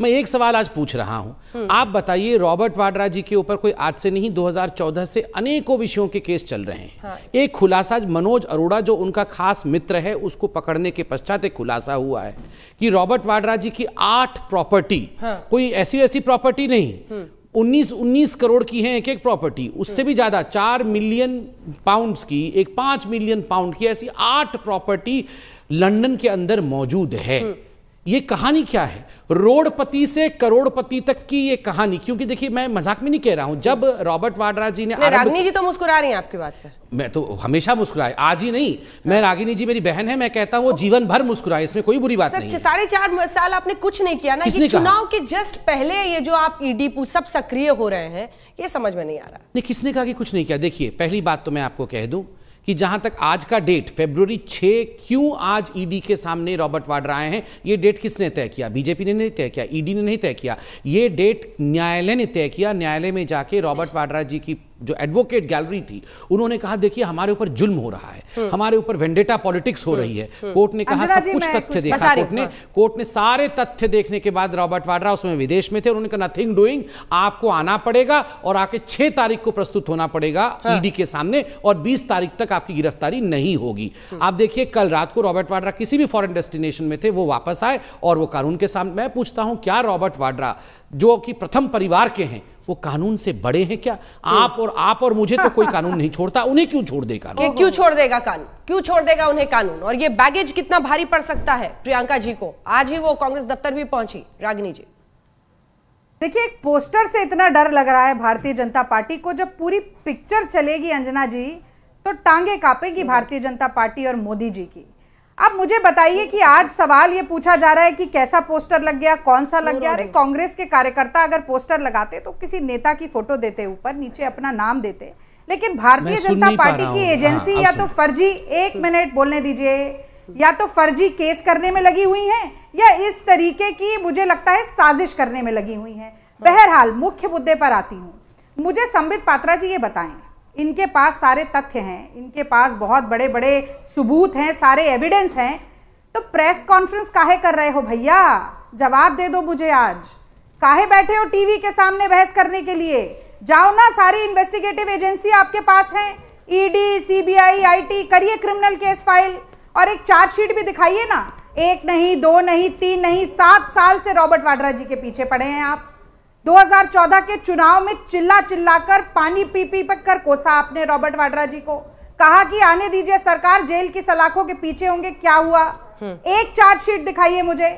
मैं एक सवाल आज पूछ रहा हूं हम्म। आप बताइए रॉबर्ट वाड्रा जी के ऊपर कोई आज से नहीं 2014 से अनेकों विषयों के केस चल रहे हैं हाँ। एक खुलासा मनोज अरोड़ा जो उनका खास मित्र है उसको पकड़ने के पश्चात एक खुलासा हुआ है कि रॉबर्ट वाड्रा जी की आठ प्रॉपर्टी हाँ। कोई ऐसी ऐसी प्रॉपर्टी नहीं हम्म। उन्नीस उन्नीस करोड़ की है एक एक प्रॉपर्टी उससे भी ज्यादा चार मिलियन पाउंड्स की एक पांच मिलियन पाउंड की ऐसी आठ प्रॉपर्टी लंदन के अंदर मौजूद है हम्म। ये कहानी क्या है रोडपति से करोड़पति तक की ये कहानी क्योंकि देखिए मैं मजाक में नहीं कह रहा हूं जब रॉबर्ट वाड्रा जी ने रागिनी जी तो मुस्कुरा रही हैं आपकी बात पर मैं तो हमेशा मुस्कुराए आज ही नहीं मैं हाँ। रागिनी जी मेरी बहन है मैं कहता हूँ जीवन भर मुस्कुराए इसमें कोई बुरी बात नहीं साढ़े चार साल आपने कुछ नहीं किया ना चुनाव के जस्ट पहले ये जो आप ईडी सब सक्रिय हो रहे हैं ये समझ में नहीं आ रहा नहीं किसने कहा कि कुछ नहीं किया देखिए पहली बात तो मैं आपको कह दूं कि जहां तक आज का डेट फेब्रुवरी 6 क्यों आज ईडी e के सामने रॉबर्ट वाड्रा आए हैं ये डेट किसने तय किया बीजेपी ने नहीं तय किया ईडी e ने नहीं तय किया ये डेट न्यायालय ने तय किया न्यायालय में जाके रॉबर्ट वाड्रा जी की जो एडवोकेट गैलरी थी उन्होंने कहा देखिए हमारे ऊपर जुल्म हो रहा है हम्म। हमारे ऊपर वेंडेटा पॉलिटिक्स हो हम्म। रही है हम्म। कोर्ट ने कहा सब कुछ तथ्य देखा कोर्ट ने हाँ। कोर्ट ने सारे तथ्य देखने के बाद रॉबर्ट वाड्रा उसमें विदेश में थे उन्होंने कहा नथिंग डूइंग आपको आना पड़ेगा और आके छह तारीख को प्रस्तुत होना पड़ेगा ईडी हाँ। e के सामने और बीस तारीख तक आपकी गिरफ्तारी नहीं होगी आप देखिए कल रात को रॉबर्ट वाड्रा किसी भी फॉरन डेस्टिनेशन में थे वो वापस आए और वो कानून के सामने मैं पूछता हूं क्या रॉबर्ट वाड्रा जो कि प्रथम परिवार के हैं वो कानून से बड़े हैं क्या आप और आप और मुझे तो कोई कानून नहीं छोड़ता उन्हें क्यों छोड़ देगा क्यों छोड़ देगा कानून क्यों छोड़ देगा उन्हें कानून और ये बैगेज कितना भारी पड़ सकता है प्रियंका जी को आज ही वो कांग्रेस दफ्तर भी पहुंची रागिनी जी देखिए एक पोस्टर से इतना डर लग रहा है भारतीय जनता पार्टी को जब पूरी पिक्चर चलेगी अंजना जी तो टांगे कापेगी हम्म। भारतीय जनता पार्टी और मोदी जी की अब मुझे बताइए कि आज सवाल ये पूछा जा रहा है कि कैसा पोस्टर लग गया कौन सा लग गया अरे कांग्रेस के कार्यकर्ता अगर पोस्टर लगाते तो किसी नेता की फोटो देते ऊपर नीचे अपना नाम देते लेकिन भारतीय जनता पार्टी की एजेंसी हाँ, या तो फर्जी एक मिनट बोलने दीजिए या तो फर्जी केस करने में लगी हुई है या इस तरीके की मुझे लगता है साजिश करने में लगी हुई है हाँ। बहरहाल मुख्य मुद्दे पर आती हूँ मुझे संबित पात्रा जी ये बताएं इनके पास सारे तथ्य हैं इनके पास बहुत बड़े बड़े सबूत हैं सारे एविडेंस हैं तो प्रेस कॉन्फ्रेंस काहे कर रहे हो भैया जवाब दे दो मुझे आज काहे बैठे हो टीवी के सामने बहस करने के लिए जाओ ना सारी इन्वेस्टिगेटिव एजेंसी आपके पास हैं ईडी सीबीआई आईटी करिए क्रिमिनल केस फाइल और एक चार्जशीट भी दिखाइए ना एक नहीं दो नहीं तीन नहीं सात साल से रॉबर्ट वाड्रा जी के पीछे पड़े हैं आप 2014 के चुनाव में चिल्ला चिल्लाकर पानी पी पी कर कोसा आपने रॉबर्ट वाड्रा जी को कहा कि आने दीजिए सरकार जेल की सलाखों के पीछे होंगे क्या हुआ हम्म। एक चार्जशीट दिखाइए मुझे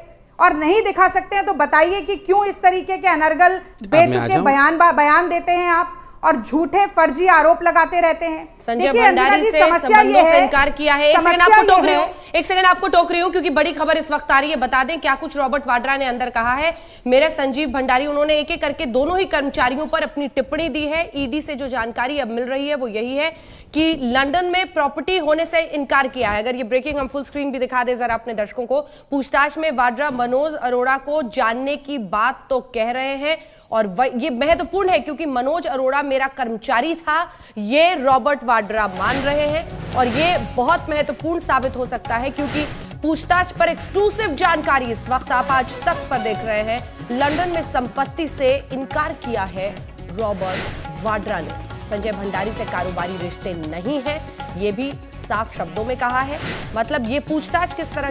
और नहीं दिखा सकते हैं तो बताइए कि क्यों इस तरीके के अनर्गल बेतुके बयान बयान देते हैं आप और झूठे फर्जी आरोप लगाते रहते हैं संजय भंडारी से संबंधों से इनकार किया है एक सेकंड आपको टोक रही हूँ एक सेकंड आपको टोक रही हूँ क्योंकि बड़ी खबर इस वक्त आ रही है बता दें क्या कुछ रॉबर्ट वाड्रा ने अंदर कहा है मेरे संजीव भंडारी उन्होंने एक एक करके दोनों ही कर्मचारियों पर अपनी टिप्पणी दी है ईडी से जो जानकारी अब मिल रही है वो यही है कि लंदन में प्रॉपर्टी होने से इनकार किया है अगर ये ब्रेकिंग हम फुल स्क्रीन भी दिखा दे जरा अपने दर्शकों को पूछताछ में वाड्रा मनोज अरोड़ा को जानने की बात तो कह रहे हैं और ये महत्वपूर्ण है क्योंकि मनोज अरोड़ा मेरा कर्मचारी था ये रॉबर्ट वाड्रा मान रहे हैं और ये बहुत महत्वपूर्ण साबित हो सकता है क्योंकि पूछताछ पर एक्सक्लूसिव जानकारी इस वक्त आप आज तक पर देख रहे हैं लंदन में संपत्ति से इनकार किया है रॉबर्ट वाड्रा ने संजय भंडारी से कारोबारी रिश्ते नहीं हैं ये भी साफ शब्दों में कहा है मतलब ये पूछताछ किस तरह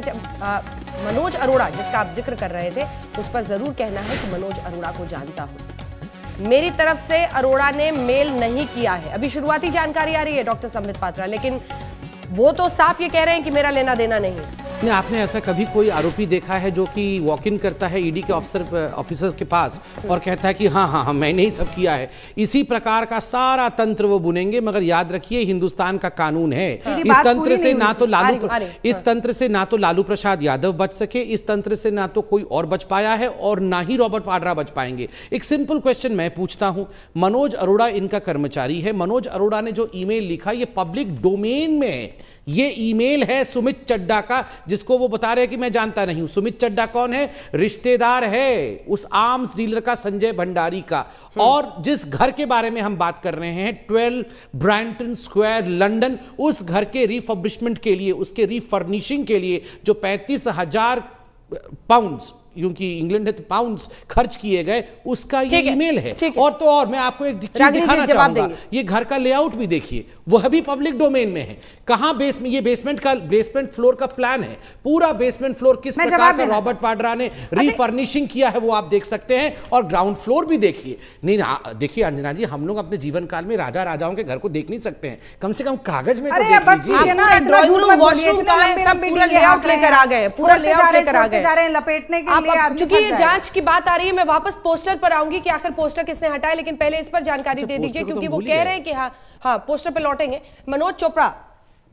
मनोज अरोड़ा जिसका आप जिक्र कर रहे थे उस पर जरूर कहना है कि मनोज अरोड़ा को जानता हूं मेरी तरफ से अरोड़ा ने मेल नहीं किया है अभी शुरुआती जानकारी आ रही है डॉक्टर संबित पात्रा लेकिन वो तो साफ ये कह रहे हैं कि मेरा लेना देना नहीं है नहीं आपने ऐसा कभी कोई आरोपी देखा है जो कि वॉक इन करता है ईडी e के ऑफिसर ऑफिसर्स uh, के पास और कहता है कि हाँ हाँ हाँ मैंने ही सब किया है इसी प्रकार का सारा तंत्र वो बुनेंगे मगर याद रखिए हिंदुस्तान का कानून है इस तंत्र से ना तो लालू आरे, आरे, इस तंत्र से ना तो लालू प्रसाद यादव बच सके इस तंत्र से ना तो कोई और बच पाया है और ना ही रॉबर्ट वाड्रा बच पाएंगे एक सिंपल क्वेश्चन मैं पूछता हूँ मनोज अरोड़ा इनका कर्मचारी है मनोज अरोड़ा ने जो ई लिखा ये पब्लिक डोमेन में है ये ईमेल है सुमित चड्डा का जिसको वो बता रहे हैं कि मैं जानता नहीं हूं सुमित चड्डा कौन है रिश्तेदार है उस आर्म्स डीलर का संजय भंडारी का हम्म। और जिस घर के बारे में हम बात कर रहे हैं ट्वेल्व ब्रांटन स्क्वायर लंडन उस घर के रिफर्बिशमेंट के लिए उसके रिफर्निशिंग के लिए जो पैंतीस हजार पाउंड्स क्योंकि इंग्लैंड ने तो पाउंड खर्च किए गए उसका ये ईमेल है और तो और मैं आपको एक दिखाना चाहूंगा ये घर का लेआउट भी देखिए वह भी पब्लिक डोमेन में है कहां बेस में ये बेसमेंट का बेसमेंट फ्लोर का प्लान है पूरा बेसमेंट फ्लोर किस प्रकार का रॉबर्ट पाडरा ने रिफर्निशिंग अच्छा- किया है वो आप देख सकते हैं और ग्राउंड फ्लोर भी देखिए नहीं देखिए अंजना जी हम लोग अपने जीवन काल में राजा राजाओं के घर को देख नहीं सकते हैं कम से कम कागज में तो अरे बस ये ना लेकर आ गए पूरा लेआउट लेकर आ गए लपेटने के लिए अब चूंकि ये जांच की बात आ रही है मैं वापस पोस्टर पर आऊंगी कि आखिर पोस्टर किसने हटाया लेकिन पहले इस पर जानकारी अच्छा, दे दीजिए तो क्योंकि वो कह रहे हैं कि हाँ हाँ पोस्टर पर लौटेंगे मनोज चोपड़ा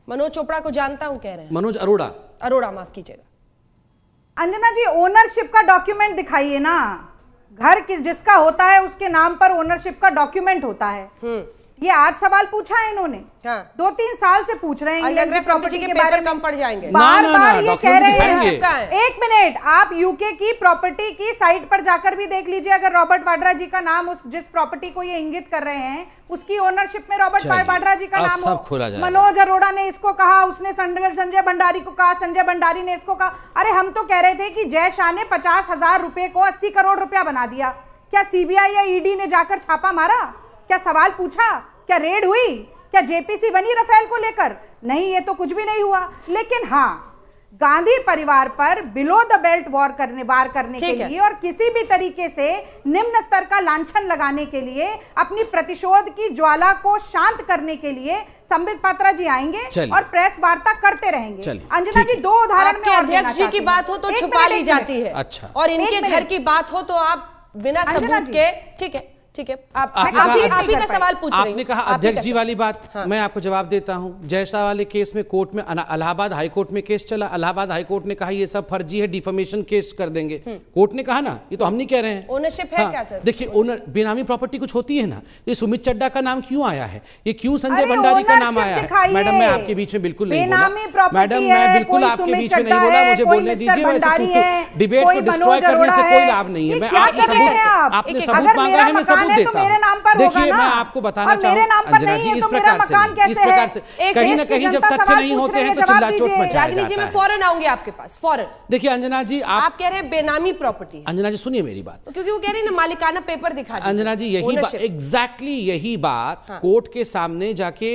मनोज चोपड़ा को जानता हूँ कह रहे हैं मनोज अरोड़ा अरोड़ा माफ कीजिएगा अंजना जी ओनरशिप का डॉक्यूमेंट दिखाइए ना घर किस जिसका होता है उसके नाम पर ओनरशिप का डॉक्यूमेंट होता है हम्म। ये आज सवाल पूछा है इन्होंने हाँ। दो तीन साल से पूछ रहे हैं प्रॉपर्टी के, बारे में कम पड़ जाएंगे बार ना, बार ना, ये कह रहे हैं एक मिनट आप यूके की प्रॉपर्टी की साइट पर जाकर भी देख लीजिए अगर रॉबर्ट वाड्रा जी का नाम उस जिस प्रॉपर्टी को ये इंगित कर रहे हैं उसकी ओनरशिप में रॉबर्ट वाड्रा जी का नाम हो मनोज अरोड़ा ने इसको कहा उसने संजय भंडारी को कहा संजय भंडारी ने इसको कहा अरे हम तो कह रहे थे कि जय शाह ने पचास हजार रुपए को अस्सी करोड़ रुपया बना दिया क्या सीबीआई या ईडी e ने जाकर छापा मारा क्या सवाल पूछा क्या रेड हुई क्या जेपीसी बनी रफेल को लेकर नहीं ये तो कुछ भी नहीं हुआ लेकिन हाँ गांधी परिवार पर बिलो द बेल्ट वॉर करने वार करने के लिए और किसी भी तरीके से निम्न स्तर का लांछन लगाने के लिए अपनी प्रतिशोध की ज्वाला को शांत करने के लिए संबित पात्रा जी आएंगे और प्रेस वार्ता करते रहेंगे अंजना जी दो उदाहरण में अध्यक्ष जी की बात हो तो छुपा ली जाती है अच्छा और इनके घर की बात हो तो आप बिना सबूत के ठीक है ठीक है आप, आप, का सवाल पूछ आपने कहा अध्यक्ष जी वाली बात हाँ। मैं आपको जवाब देता हूं जैसा वाले केस में कोर्ट में अलाहाबाद हाई कोर्ट में केस चला अलाहाबाद हाई कोर्ट ने कहा ये सब फर्जी है डिफॉर्मेशन केस कर देंगे हम्म। कोर्ट ने कहा ना ये तो हम नहीं कह रहे हैं ओनरशिप है हाँ, देखिए ओनर बेनामी प्रॉपर्टी कुछ होती है ना ये सुमित चड्डा का नाम क्यों आया है ये क्यों संजय भंडारी का नाम आया है मैडम मैं आपके बीच में बिल्कुल नहीं बोला मैडम मैं बिल्कुल आपके बीच में नहीं बोला मुझे बोलने दीजिए वैसे डिबेट तो को डिस्ट्रॉय करने से कोई लाभ नहीं है मैं आपने सबूत आपने सबूत मांगा है मैं सबूत जरूर देता तो हूँ देखिए मैं आपको बताना चाहूँ तो इस प्रकार से इस प्रकार से कहीं ना कहीं जब तथ्य नहीं होते हैं तो चिल्ला चोट मचाया जाता आऊंगी आपके पास फॉरन देखिए अंजना जी आप कह रहे हैं बेनामी प्रॉपर्टी अंजना जी सुनिए मेरी बात तो क्योंकि वो कह रही है ना मालिकाना पेपर दिखा अंजना जी यही एग्जैक्टली यही बात हाँ। कोर्ट के सामने जाके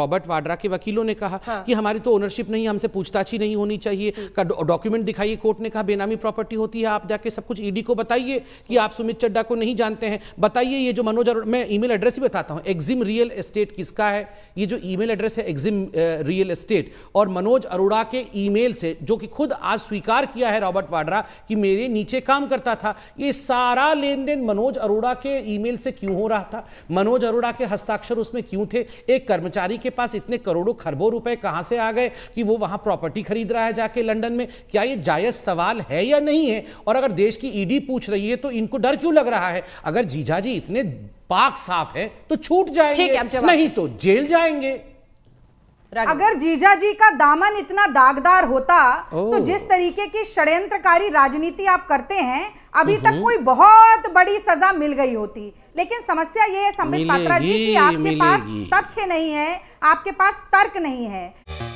रॉबर्ट वाड्रा के वकीलों ने कहा हाँ। कि हमारी तो ओनरशिप नहीं हमसे पूछताछ ही नहीं होनी चाहिए हम्म। डॉक्यूमेंट दिखाइए कोर्ट ने कहा बेनामी प्रॉपर्टी होती है आप जाके सब कुछ ईडी को बताइए कि आप सुमित चड्डा को नहीं जानते हैं बताइए ये जो मनोज अरोड़ा मैं ईमेल एड्रेस ही बताता हूँ एग्जिम रियल एस्टेट किसका है ये जो ईमेल एड्रेस है एग्जिम रियल एस्टेट और मनोज अरोड़ा के ईमेल से जो कि खुद आज स्वीकार किया है रॉबर्ट वाड्रा कि मेरे नीचे काम करता था ये सारा लेन देन मनोज अरोड़ा के ईमेल से क्यों हो रहा था मनोज अरोड़ा के हस्ताक्षर उसमें क्यों थे एक कर्मचारी के पास इतने करोड़ों खरबों रुपए कहाँ से आ गए कि वो वहाँ प्रॉपर्टी खरीद रहा है जाके लंडन में क्या ये जायज सवाल है या नहीं है और अगर देश की ईडी e पूछ रही है तो इनको डर क्यों लग रहा है अगर जीजा पिताजी इतने पाक साफ हैं तो छूट जाएंगे नहीं तो जेल जाएंगे अगर जीजा जी का दामन इतना दागदार होता तो जिस तरीके की षड्यंत्रकारी राजनीति आप करते हैं अभी तक हम्म। कोई बहुत बड़ी सजा मिल गई होती लेकिन समस्या ये है संबित पात्रा जी की आपके पास तथ्य नहीं है आपके पास तर्क नहीं है